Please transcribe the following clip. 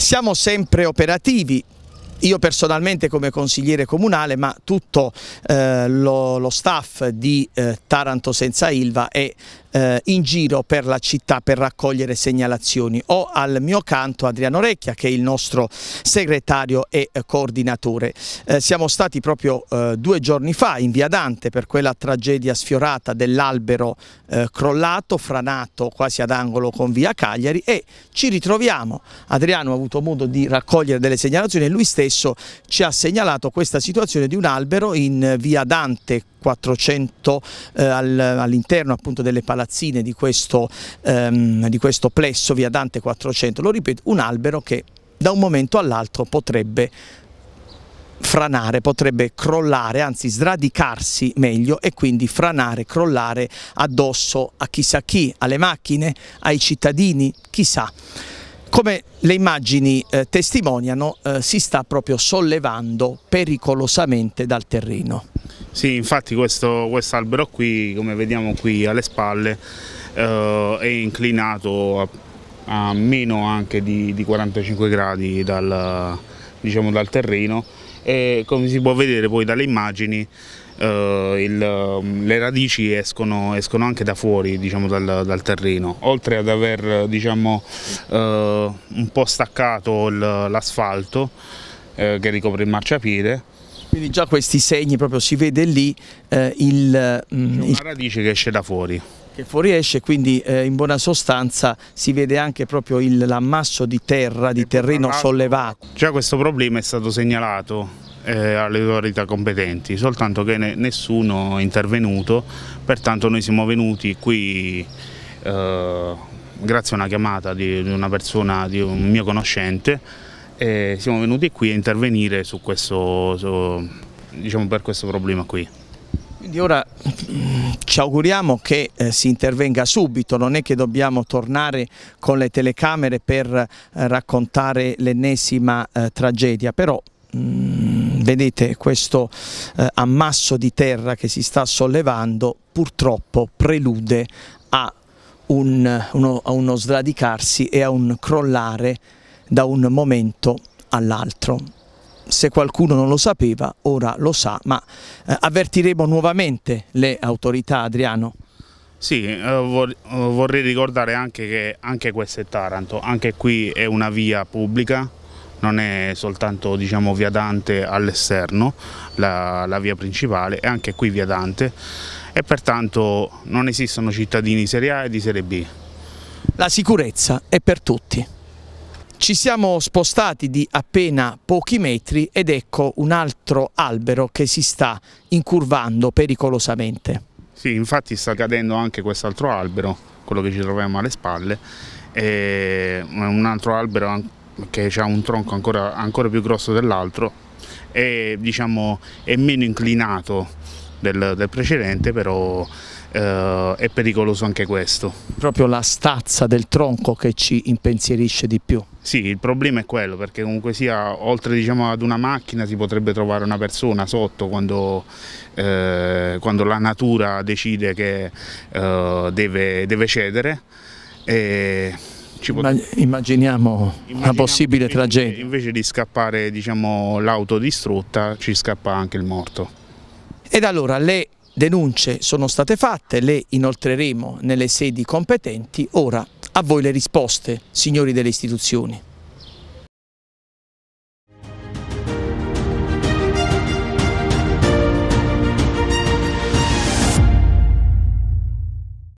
Siamo sempre operativi, io personalmente come consigliere comunale ma tutto eh, lo, lo, staff di eh, Taranto senza Ilva è eh, in giro per la città per raccogliere segnalazioni. Ho al mio canto Adriano Orecchia che è il nostro segretario e eh, coordinatore. Eh, siamo stati proprio eh, due giorni fa in via Dante per quella tragedia sfiorata dell'albero eh, crollato, franato quasi ad angolo con via Cagliari e ci ritroviamo. Adriano ha avuto modo di raccogliere delle segnalazioni e lui stesso ci ha segnalato questa situazione di un albero in via Dante 400 eh, all'interno appunto delle palazzine di questo, ehm, di questo plesso via Dante 400, lo ripeto, un albero che da un momento all'altro potrebbe franare, potrebbe crollare, anzi sradicarsi meglio e quindi franare, crollare addosso a chissà chi, alle macchine, ai cittadini, chissà. Come le immagini eh, testimoniano, eh, si sta proprio sollevando pericolosamente dal terreno. Sì, infatti questo quest albero qui, come vediamo qui alle spalle, eh, è inclinato a, a meno anche di, di 45 gradi dal, diciamo, dal terreno e come si può vedere poi dalle immagini eh, il, le radici escono, escono, anche da fuori diciamo, dal, dal, terreno oltre ad aver diciamo, eh, un po' staccato l'asfalto eh, che ricopre il marciapiede quindi già questi segni proprio si vede lì eh, il, mh, mm, il... una radice che esce da fuori che fuoriesce, quindi eh, in buona sostanza si vede anche proprio l'ammasso di terra, di terreno sollevato. Già questo problema è stato segnalato eh, alle autorità competenti, soltanto che ne nessuno è intervenuto, pertanto noi siamo venuti qui eh, grazie a una chiamata di, di una persona, di un mio conoscente, e siamo venuti qui a intervenire su questo, su, diciamo per questo problema qui. Quindi ora ci auguriamo che eh, si intervenga subito, non è che dobbiamo tornare con le telecamere per eh, raccontare l'ennesima eh, tragedia, però mh, mm, vedete questo eh, ammasso di terra che si sta sollevando purtroppo prelude a, un, uno, a uno sradicarsi e a un crollare da un momento all'altro. Se qualcuno non lo sapeva, ora lo sa, ma eh, avvertiremo nuovamente le autorità, Adriano. Sì, eh, eh, vorrei ricordare anche che anche questo è Taranto, anche qui è una via pubblica, non è soltanto diciamo, via Dante all'esterno, la, la, via principale, è anche qui via Dante e pertanto non esistono cittadini serie A e di serie B. La sicurezza è per tutti. Ci siamo spostati di appena pochi metri ed ecco un altro albero che si sta incurvando pericolosamente. Sì, infatti sta cadendo anche quest'altro albero, quello che ci troviamo alle spalle, è un altro albero che ha un tronco ancora, ancora più grosso dell'altro e diciamo, è meno inclinato del, del precedente, però eh, è pericoloso anche questo. Proprio la stazza del tronco che ci impensierisce di più. Sì, il problema è quello, perché comunque sia, oltre diciamo, ad una macchina si potrebbe trovare una persona sotto quando, eh, quando la natura decide che eh, deve, deve, cedere. E... Ci Immaginiamo, immaginiamo, una possibile invece, tragedia. Invece di scappare diciamo, l'auto distrutta ci scappa anche il morto. Ed allora le denunce sono state fatte, le inoltreremo nelle sedi competenti, ora a voi le risposte, signori delle istituzioni.